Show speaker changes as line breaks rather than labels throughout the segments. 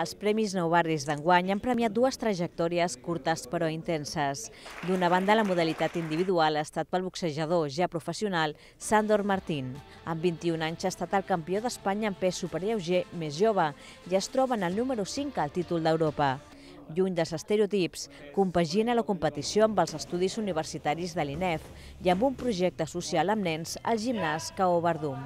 Els Premis Nou Barris d'enguany han premiat dues trajectòries curtes però intenses. D'una banda, la modalitat individual ha estat pel boxejador ja professional Sandor Martín. Amb 21 anys ha estat el campió d'Espanya en pes superlleuger més jove i es troba en el número 5 al títol d'Europa lluny dels estereotips, compagina la competició amb els estudis universitaris de l'INEF i amb un projecte social amb nens al gimnàs Cao Verdum.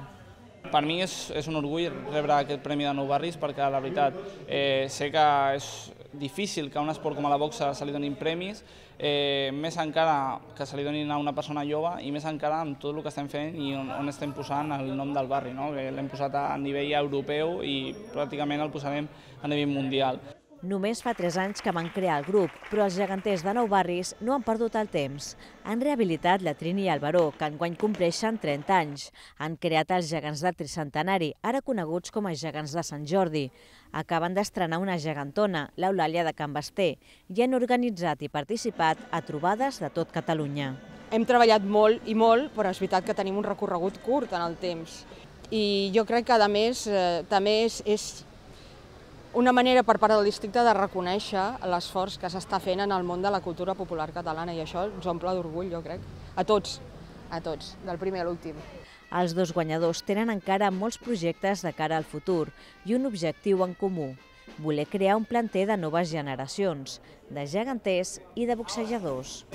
Per mi és, és un orgull rebre aquest Premi de Nou Barris perquè la veritat eh, sé que és difícil que a un esport com a la boxa se li donin premis, eh, més encara que se li donin a una persona jove i més encara amb tot el que estem fent i on, on estem posant el nom del barri, no? que l'hem posat a nivell europeu i pràcticament el posarem a nivell mundial.
Només fa 3 anys que van crear el grup, però els geganters de Nou Barris no han perdut el temps. Han rehabilitat la Trini i el Baró, que enguany compleixen 30 anys. Han creat els gegants del tricentenari, ara coneguts com els gegants de Sant Jordi. Acaben d'estrenar una gegantona, l'Eulàlia de Can Basté, i han organitzat i participat a trobades de tot Catalunya.
Hem treballat molt i molt, però és veritat que tenim un recorregut curt en el temps. I jo crec que, a més, eh, també és, és una manera per part del districte de reconèixer l'esforç que s'està fent en el món de la cultura popular catalana i això ens omple d'orgull, jo crec, a tots, a tots, del primer a l'últim.
Els dos guanyadors tenen encara molts projectes de cara al futur i un objectiu en comú, voler crear un planter de noves generacions, de geganters i de boxejadors.